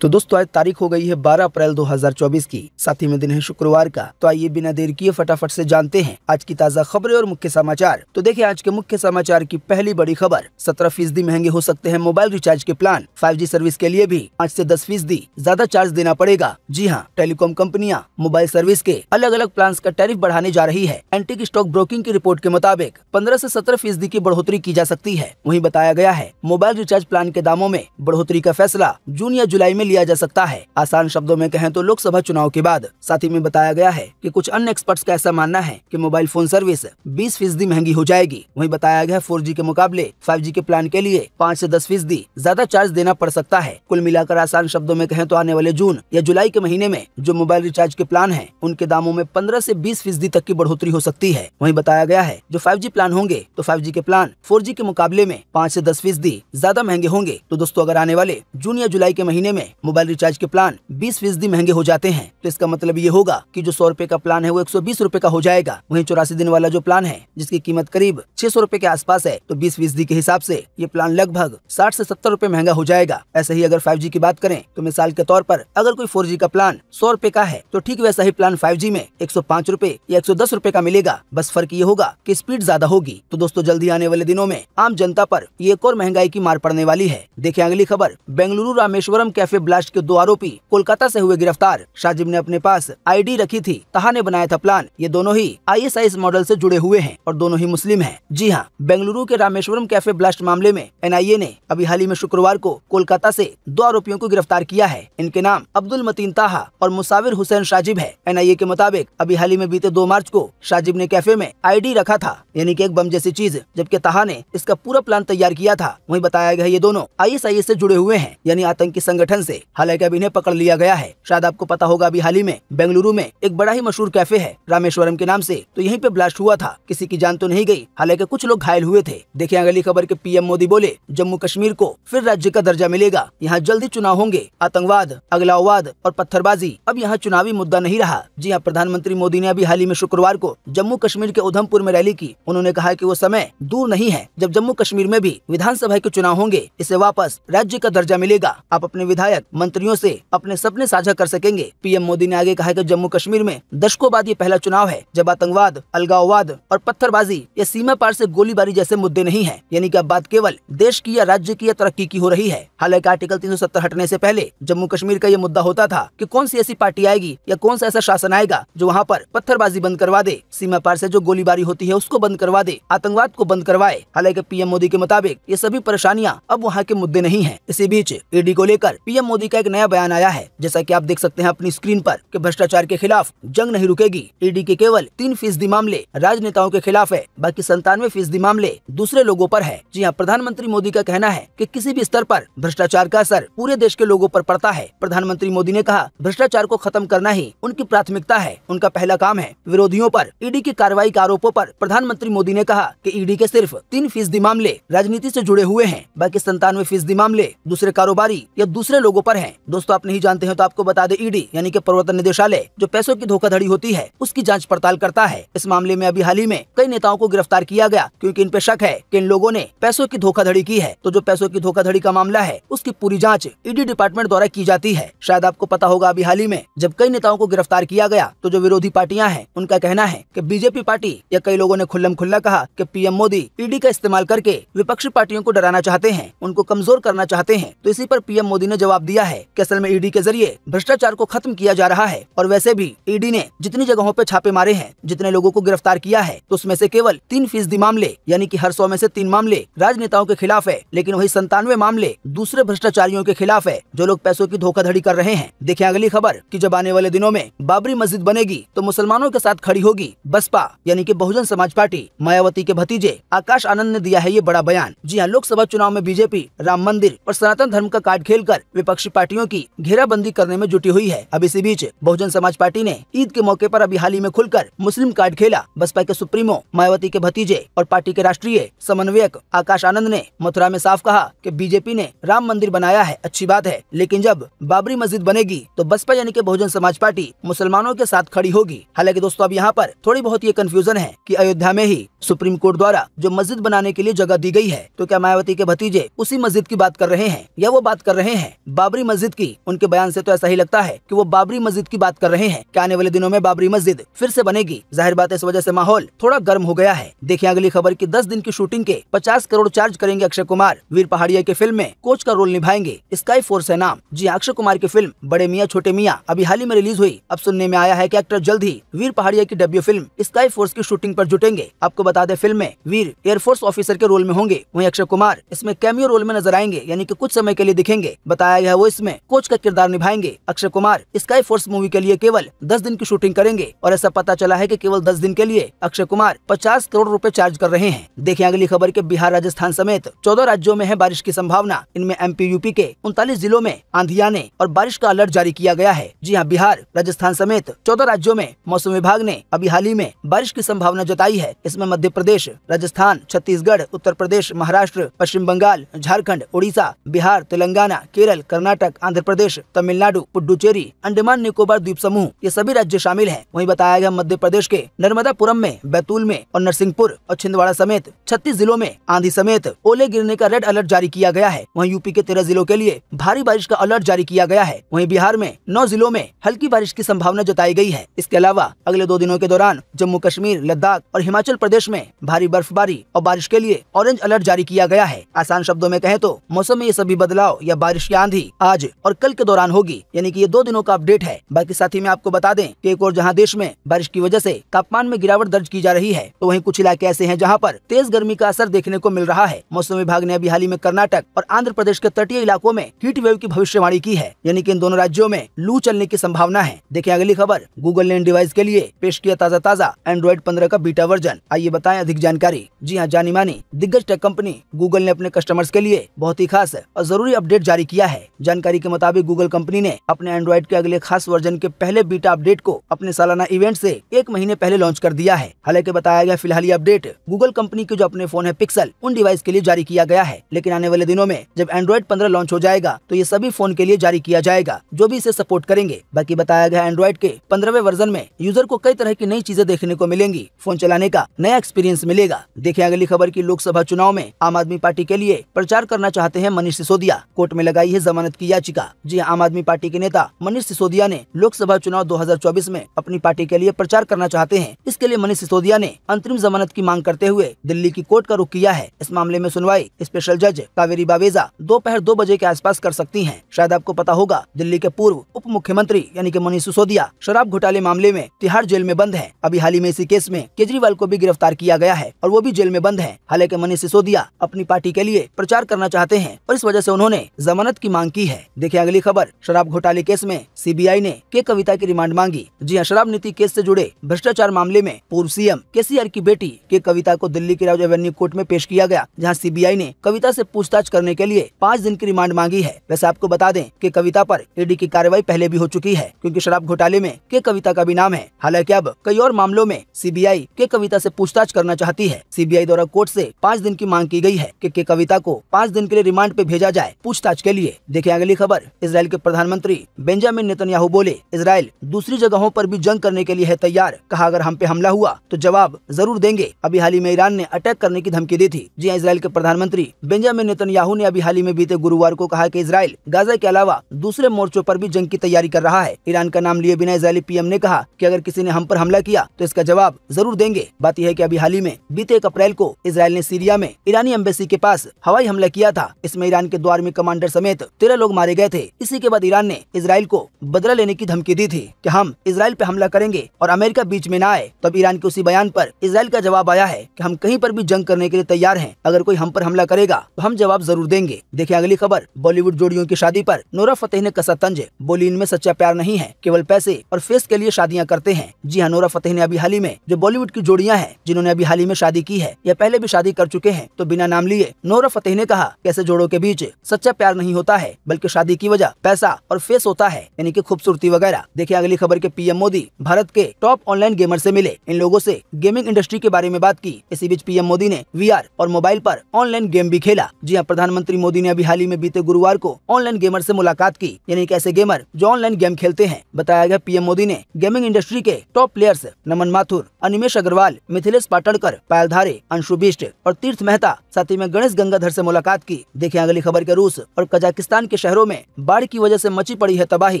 तो दोस्तों आज तारीख हो गई है 12 अप्रैल 2024 की साथ ही में दिन है शुक्रवार का तो आइए बिना देर किए फटाफट से जानते हैं आज की ताज़ा खबरें और मुख्य समाचार तो देखिए आज के मुख्य समाचार की पहली बड़ी खबर सत्रह फीसदी महंगे हो सकते हैं मोबाइल रिचार्ज के प्लान 5G सर्विस के लिए भी आज ऐसी दस फीसदी ज्यादा चार्ज देना पड़ेगा जी हाँ टेलीकॉम कंपनियाँ मोबाइल सर्विस के अलग अलग प्लान का टैरिफ बढ़ाने जा रही है एंटी स्टॉक ब्रोकिंग की रिपोर्ट के मुताबिक पंद्रह ऐसी सत्रह फीसदी की बढ़ोतरी की जा सकती है वही बताया गया है मोबाइल रिचार्ज प्लान के दामों में बढ़ोतरी का फैसला जून या जुलाई में लिया जा सकता है आसान शब्दों में कहें तो लोकसभा चुनाव के बाद साथ ही में बताया गया है कि कुछ अन्य एक्सपर्ट्स का ऐसा मानना है कि मोबाइल फोन सर्विस बीस फीसदी महंगी हो जाएगी वहीं बताया गया फोर के मुकाबले फाइव के प्लान के लिए पाँच ऐसी दस फीसदी ज्यादा चार्ज देना पड़ सकता है कुल मिलाकर आसान शब्दों में कहें तो आने वाले जून या जुलाई के महीने में जो मोबाइल रिचार्ज के प्लान है उनके दामों में पंद्रह ऐसी बीस फीसदी तक की बढ़ोतरी हो सकती है वही बताया गया है जो फाइव प्लान होंगे तो फाइव के प्लान फोर के मुकाबले में पाँच ऐसी दस फीसदी ज्यादा महंगे होंगे तो दोस्तों अगर आने वाले जून या जुलाई के महीने में मोबाइल रिचार्ज के प्लान बीस फीसदी महंगे हो जाते हैं तो इसका मतलब ये होगा की जो सौ रूपए का प्लान है वो एक सौ बीस रूपए का हो जाएगा वही चौरासी दिन वाला जो प्लान है जिसकी कीमत करीब छह सौ रूपए के आसपास है तो बीस फीसदी के हिसाब से ये प्लान लगभग साठ से सत्तर रूपए महंगा हो जाएगा ऐसे ही अगर फाइव की बात करें तो मिसाल के तौर पर अगर कोई फोर का प्लान सौ रूपए का है तो ठीक वैसा ही प्लान फाइव में एक सौ पाँच रूपए या एक सौ दस रूपए का मिलेगा बस फर्क ये होगा की स्पीड ज्यादा होगी तो दोस्तों जल्दी आने वाले दिनों में आम जनता आरोप एक और महंगाई की मार पड़ने वाली है देखे अगली खबर बेंगलुरु रामेश्वरम कैफे ब्लास्ट के दो आरोपी कोलकाता से हुए गिरफ्तार शाजिब ने अपने पास आईडी रखी थी तहा ने बनाया था प्लान ये दोनों ही आईएसआईएस मॉडल से जुड़े हुए हैं और दोनों ही मुस्लिम हैं जी हाँ बेंगलुरु के रामेश्वरम कैफे ब्लास्ट मामले में एनआईए ने अभी हाल ही में शुक्रवार को कोलकाता ऐसी दो आरोपियों को गिरफ्तार किया है इनके नाम अब्दुल मतीन ताहा और मुसाविर हुसैन शाजिब है एन के मुताबिक अभी हाल ही में बीते दो मार्च को शाजिब ने कैफे में आई रखा था यानी की एक बम जैसी चीज जबकि ताहा ने इसका पूरा प्लान तैयार किया था वही बताया गया ये दोनों आई एस से जुड़े हुए हैं यानी आतंकी संगठन से हालांकि अब इन्हें पकड़ लिया गया है शायद आपको पता होगा अभी हाल ही में बेंगलुरु में एक बड़ा ही मशहूर कैफे है रामेश्वरम के नाम से तो यहीं पे ब्लास्ट हुआ था किसी की जान तो नहीं गई हालांकि कुछ लोग घायल हुए थे देखिए अगली खबर के पीएम मोदी बोले जम्मू कश्मीर को फिर राज्य का दर्जा मिलेगा यहाँ जल्द ही चुनाव होंगे आतंकवाद अगलावाद और पत्थरबाजी अब यहाँ चुनावी मुद्दा नहीं रहा जी हाँ प्रधानमंत्री मोदी ने अभी हाल ही में शुक्रवार को जम्मू कश्मीर के उधमपुर में रैली की उन्होंने कहा की वो समय दूर नहीं है जब जम्मू कश्मीर में भी विधानसभा के चुनाव होंगे इसे वापस राज्य का दर्जा मिलेगा आप अपने विधायक मंत्रियों से अपने सपने साझा कर सकेंगे पीएम मोदी ने आगे कहा कि जम्मू कश्मीर में दशकों बाद ये पहला चुनाव है जब आतंकवाद अलगाववाद और पत्थरबाजी या सीमा पार से गोलीबारी जैसे मुद्दे नहीं है यानी की अब बात केवल देश की या राज्य की या तरक्की की हो रही है हालांकि आर्टिकल तीन हटने ऐसी पहले जम्मू कश्मीर का ये मुद्दा होता था की कौन सी ऐसी पार्टी आएगी या कौन सा ऐसा शासन आएगा जो वहाँ आरोप पत्थरबाजी बंद करवा दे सीमा पार ऐसी जो गोलीबारी होती है उसको बंद करवा दे आतंकवाद को बंद करवाए हालांकि पीएम मोदी के मुताबिक ये सभी परेशानियाँ अब वहाँ के मुद्दे नहीं है इसी बीच ईडी को लेकर पीएम मोदी मोदी का एक नया बयान आया है जैसा कि आप देख सकते हैं अपनी स्क्रीन पर कि भ्रष्टाचार के खिलाफ जंग नहीं रुकेगी ईडी के केवल तीन फीसदी मामले राजनेताओं के खिलाफ है बाकी संतानवे फीसदी मामले दूसरे लोगों पर है जी हाँ प्रधानमंत्री मोदी का कहना है कि किसी भी स्तर पर भ्रष्टाचार का असर पूरे देश के लोगों पर पड़ता है प्रधानमंत्री मोदी ने कहा भ्रष्टाचार को खत्म करना ही उनकी प्राथमिकता है उनका पहला काम है विरोधियों आरोप ईडी की कार्रवाई के आरोपों आरोप प्रधानमंत्री मोदी ने कहा की ईडी के सिर्फ तीन फीसदी मामले राजनीति से जुड़े हुए हैं बाकी संतानवे फीसदी मामले दूसरे कारोबारी या दूसरे लोगों पर पर है दोस्तों आप नहीं जानते हैं तो आपको बता दे ईडी e यानी कि प्रवर्तन निदेशालय जो पैसों की धोखाधड़ी होती है उसकी जाँच पड़ताल करता है इस मामले में अभी हाल ही में कई नेताओं को गिरफ्तार किया गया क्यूँकी इन पे शक है की इन लोगों ने पैसों की धोखाधड़ी की है तो जो पैसों की धोखाधड़ी का मामला है उसकी पूरी जाँच ईडी e डिपार्टमेंट द्वारा की जाती है शायद आपको पता होगा अभी हाल ही में जब कई नेताओं को गिरफ्तार किया गया तो जो विरोधी पार्टियाँ हैं उनका कहना है की बीजेपी पार्टी या कई लोगों ने खुल्लम खुल्ला कहा की पीएम मोदी ईडी e का इस्तेमाल करके विपक्षी पार्टियों को डराना चाहते हैं उनको कमजोर करना चाहते हैं तो इसी पर पीएम मोदी ने जवाब दिया किया है कि असल में ईडी e के जरिए भ्रष्टाचार को खत्म किया जा रहा है और वैसे भी ईडी e ने जितनी जगहों पर छापे मारे हैं जितने लोगों को गिरफ्तार किया है तो उसमें से केवल तीन फीसदी मामले यानी कि हर सौ में से तीन मामले राजनेताओं के खिलाफ है लेकिन वही संतानवे मामले दूसरे भ्रष्टाचारियों के खिलाफ है जो लोग पैसों की धोखाधड़ी कर रहे हैं देखे अगली खबर की जब आने वाले दिनों में बाबरी मस्जिद बनेगी तो मुसलमानों के साथ खड़ी होगी बसपा यानी की बहुजन समाज पार्टी मायावती के भतीजे आकाश आनंद ने दिया है ये बड़ा बयान जी हाँ लोकसभा चुनाव में बीजेपी राम मंदिर और सनातन धर्म का कार्ड खेल कर विपक्ष विपक्षी पार्टियों की घेराबंदी करने में जुटी हुई है अब इसी बीच बहुजन समाज पार्टी ने ईद के मौके पर अभी हाल ही में खुलकर मुस्लिम कार्ड खेला बसपा के सुप्रीमो मायावती के भतीजे और पार्टी के राष्ट्रीय समन्वयक आकाश आनंद ने मथुरा में साफ कहा की बीजेपी ने राम मंदिर बनाया है अच्छी बात है लेकिन जब बाबरी मस्जिद बनेगी तो बसपा यानी की बहुजन समाज पार्टी मुसलमानों के साथ खड़ी होगी हालांकि दोस्तों अब यहाँ पर थोड़ी बहुत ये कंफ्यूजन है कि अयोध्या में ही सुप्रीम कोर्ट द्वारा जो मस्जिद बनाने के लिए जगह दी गई है तो क्या मायावती के भतीजे उसी मस्जिद की बात कर रहे हैं या वो बात कर रहे हैं बाबरी मस्जिद की उनके बयान से तो ऐसा ही लगता है कि वो बाबरी मस्जिद की बात कर रहे हैं कि आने वाले दिनों में बाबरी मस्जिद फिर से बनेगी जाहिर बात इस वजह से माहौल थोड़ा गर्म हो गया है देखिए अगली खबर की दस दिन की शूटिंग के पचास करोड़ चार्ज करेंगे अक्षय कुमार वीर पहाड़िया की फिल्म में कोच का रोल निभाएंगे स्काई फोर्स है नाम जी हाँ, अक्षय कुमार की फिल्म बड़े मियाँ छोटे मियाँ अभी हाल ही में रिलीज हुई अब सुनने में आया है की एक्टर जल्द ही वीर पहाड़िया की डेब्यू फिल्म स्काई फोर्स की शूटिंग आरोप जुटेंगे आपको बता दे फिल्म में वीर एयरफोर्स ऑफिसर के रोल में होंगे वही अक्षय कुमार इसमें कैमियो रोल में नजर आएंगे यानी की कुछ समय के लिए दिखेंगे बताया गया वो इसमें कोच का किरदार निभाएंगे Akshay Kumar Sky Force movie के लिए केवल दस दिन की शूटिंग करेंगे और ऐसा पता चला है की केवल दस दिन के लिए अक्षय कुमार पचास करोड़ रूपए चार्ज कर रहे हैं देखे अगली खबर के बिहार राजस्थान समेत चौदह राज्यों में है बारिश की संभावना इनमें एम यूपी के उनतालीस जिलों में आंधी आने और बारिश का अलर्ट जारी किया गया है जी हाँ बिहार राजस्थान समेत चौदह राज्यों में मौसम विभाग ने अभी हाल ही में बारिश की संभावना जताई है इसमें मध्य प्रदेश राजस्थान छत्तीसगढ़ उत्तर प्रदेश महाराष्ट्र पश्चिम बंगाल झारखंड उड़ीसा बिहार तेलंगाना केरल कर्नाटक कर्नाटक आंध्र प्रदेश तमिलनाडु पुडुचेरी अंडमान निकोबार द्वीप समूह ये सभी राज्य शामिल हैं वही बताया गया मध्य प्रदेश के नर्मदापुरम में बैतूल में और नरसिंहपुर और छिंदवाड़ा समेत छत्तीस जिलों में आंधी समेत ओले गिरने का रेड अलर्ट जारी किया गया है वही यूपी के तेरह जिलों के लिए भारी बारिश का अलर्ट जारी किया गया है वही बिहार में नौ जिलों में हल्की बारिश की संभावना जताई गई है इसके अलावा अगले दो दिनों के दौरान जम्मू कश्मीर लद्दाख और हिमाचल प्रदेश में भारी बर्फबारी और बारिश के लिए ऑरेंज अलर्ट जारी किया गया है आसान शब्दों में कहें तो मौसम में ये सभी बदलाव या बारिश या आंधी आज और कल के दौरान होगी यानी कि ये दो दिनों का अपडेट है बाकी साथ ही में आपको बता दें कि एक और जहां देश में बारिश की वजह से तापमान में गिरावट दर्ज की जा रही है तो वहीं कुछ इलाके ऐसे हैं जहां पर तेज गर्मी का असर देखने को मिल रहा है मौसम विभाग ने अभी हाल ही में कर्नाटक और आंध्र प्रदेश के तटीय इलाकों में हीट वेव की भविष्यवाणी की है यानी की इन दोनों राज्यों में लू चलने की संभावना है देखिए अगली खबर गूगल ने इन डिवाइस के लिए पेश किया ताजा ताजा एंड्रॉइड पंद्रह का बीटा वर्जन आइए बताए अधिक जानकारी जी हाँ जानी मानी दिग्गज टेक कंपनी गूगल ने अपने कस्टमर्स के लिए बहुत ही खास और जरूरी अपडेट जारी किया है जानकारी के मुताबिक गूगल कंपनी ने अपने एंड्रॉइड के अगले खास वर्जन के पहले बीटा अपडेट को अपने सालाना इवेंट से एक महीने पहले लॉन्च कर दिया है हालांकि बताया गया फिलहाल ये अपडेट गूगल कंपनी के जो अपने फोन है पिक्सल उन डिवाइस के लिए जारी किया गया है लेकिन आने वाले दिनों में जब एंड्रॉइड पंद्रह लॉन्च हो जाएगा तो ये सभी फोन के लिए जारी किया जाएगा जो भी इसे सपोर्ट करेंगे बाकी बताया गया एंड्रॉइड के पंद्रहवे वर्जन में यूजर को कई तरह की नई चीजें देखने को मिलेंगी फोन चलाने का नया एक्सपीरियंस मिलेगा देखें अगली खबर की लोकसभा चुनाव में आम आदमी पार्टी के लिए प्रचार करना चाहते हैं मनीष सिसोदिया कोर्ट में लगाई है जमानत की याचिका जी हाँ, आम आदमी पार्टी के नेता मनीष सिसोदिया ने लोकसभा चुनाव 2024 में अपनी पार्टी के लिए प्रचार करना चाहते हैं इसके लिए मनीष सिसोदिया ने अंतरिम जमानत की मांग करते हुए दिल्ली की कोर्ट का रुख किया है इस मामले में सुनवाई स्पेशल जज कावेरी बावेजा दोपहर दो बजे के आस कर सकती है शायद आपको पता होगा दिल्ली के पूर्व उप मुख्यमंत्री यानी की मनीष सिसोदिया शराब घोटाले मामले में तिहाड़ जेल में बंद है अभी हाल ही में इसी केस में केजरीवाल को भी गिरफ्तार किया गया है और वो भी जेल में बंद है हालांकि मनीष सिसोदिया अपनी पार्टी के लिए प्रचार करना चाहते हैं और इस वजह ऐसी उन्होंने जमानत की मांग की है देखिए अगली खबर शराब घोटाले केस में सीबीआई ने के कविता की रिमांड मांगी जी हाँ शराब नीति केस से जुड़े भ्रष्टाचार मामले में पूर्व सीएम केसीआर की बेटी के कविता को दिल्ली के राज एवेन्यू कोर्ट में पेश किया गया जहाँ सी ने कविता ऐसी पूछताछ करने के लिए पाँच दिन की रिमांड मांगी है वैसे आपको बता दें की कविता आरोप ईडी की कार्यवाही पहले भी हो चुकी है क्यूँकी शराब घोटाले में के कविता का भी नाम है हालांकि अब कई और मामलों में सीबीआई के कविता ऐसी पूछताछ करना चाहती है सीबीआई द्वारा कोर्ट ऐसी पाँच दिन की मांग की गयी है की के कविता को पाँच दिन के लिए रिमांड पे भेजा जाए पूछताछ के लिए देखिए देखें अगली खबर इसराइल के प्रधानमंत्री बेंजामिन नेतन्याहू बोले इसराइल दूसरी जगहों पर भी जंग करने के लिए है तैयार कहा अगर हम पे हमला हुआ तो जवाब जरूर देंगे अभी हाल ही में ईरान ने अटैक करने की धमकी दी थी जी इसराइल के प्रधानमंत्री बेंजामिन नेतन्याहू ने अभी हाल ही में बीते गुरुवार को कहा की इसराइल गाजा के अलावा दूसरे मोर्चों आरोप भी जंग की तैयारी कर रहा है ईरान का नाम लिए बिना इसराइली पीएम ने कहा की अगर किसी ने हम आरोप हमला किया तो इसका जवाब जरूर देंगे बात यह है की अभी हाल ही में बीते एक अप्रैल को इसराइल ने सीरिया में ईरानी एम्बेसी के पास हवाई हमला किया था इसमें ईरान के द्वार में कमांडर समेत तेरह लोग मारे गए थे इसी के बाद ईरान ने इसराइल को बदला लेने की धमकी दी थी की हम इसराइल पे हमला करेंगे और अमेरिका बीच में न आए तब ईरान के उसी बयान आरोप इसराइल का जवाब आया है की हम कहीं पर भी जंग करने के लिए तैयार है अगर कोई हम पर हमला करेगा तो हम जवाब जरूर देंगे देखिए अगली खबर बॉलीवुड जोड़ियों की शादी पर नोरा फतेह ने कसा तंज बोली इनमें सच्चा प्यार नहीं है केवल पैसे और फेस के लिए शादियां करते हैं जी हाँ नोरा फतेह ने अभी हाल ही में जो बॉलीवुड की जोड़ियां हैं जिन्होंने अभी हाल ही में शादी की है या पहले भी शादी कर चुके हैं तो बिना नाम लिए नोरा फतेह ने कहा कैसे जोड़ों के बीच सच्चा प्यार नहीं होता है बल्कि शादी की वजह पैसा और फेस होता है यानी कि खूबसूरती वगैरह देखिए अगली खबर के पीएम मोदी भारत के टॉप ऑनलाइन गेमर से मिले इन लोगों से गेमिंग इंडस्ट्री के बारे में बात की इसी बीच पीएम मोदी ने वीआर और मोबाइल पर ऑनलाइन गेम भी खेला जी हाँ प्रधानमंत्री मोदी ने अभी हाल ही में बीते गुरुवार को ऑनलाइन गेमर से मुलाकात की यानी कि ऐसे गेमर जो ऑनलाइन गेम खेलते हैं बताया गया पीएम मोदी ने गेमिंग इंडस्ट्री के टॉप प्लेयर्स नमन माथुर अनिमेश अग्रवाल मिथिलेश पाटणकर पायल धारे अंशु बिष्ट और तीर्थ मेहता साथ ही में गणेश गंगाधर ऐसी मुलाकात की देखे अगली खबर के रूस और कजाकिस्तान के शहरों में बाढ़ की वजह से मची पड़ी है तबाही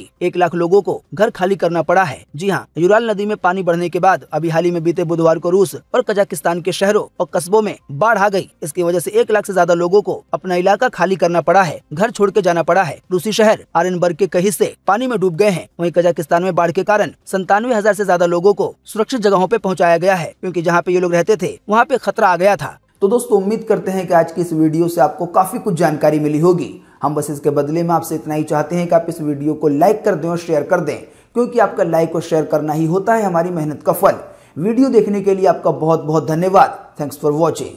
एक लाख लोगों को घर खाली करना पड़ा है जी हाँ यूराल नदी में पानी बढ़ने के बाद अभी हाल ही में बीते बुधवार को रूस और कजाकिस्तान के शहरों और कस्बों में बाढ़ आ गयी इसकी वजह ऐसी एक लाख ऐसी ज्यादा लोगो को अपना इलाका खाली करना पड़ा है घर छोड़ के जाना पड़ा है रूसी शहर आर्यनबर्ग के कई हिस्से पानी में डूब गए हैं वही कजाकिस्तान में बाढ़ के कारण संतानवे हजार ऐसी ज्यादा लोगो को सुरक्षित जगहों पर पहुँचाया गया है क्यूँकी जहाँ पे ये लोग रहते थे वहाँ पे खतरा आ गया था तो दोस्तों उम्मीद करते हैं कि आज की इस वीडियो से आपको काफी कुछ जानकारी मिली होगी हम बस इसके बदले में आपसे इतना ही चाहते हैं कि आप इस वीडियो को लाइक कर दें और शेयर कर दें क्योंकि आपका लाइक और शेयर करना ही होता है हमारी मेहनत का फल वीडियो देखने के लिए आपका बहुत बहुत धन्यवाद थैंक्स फॉर वॉचिंग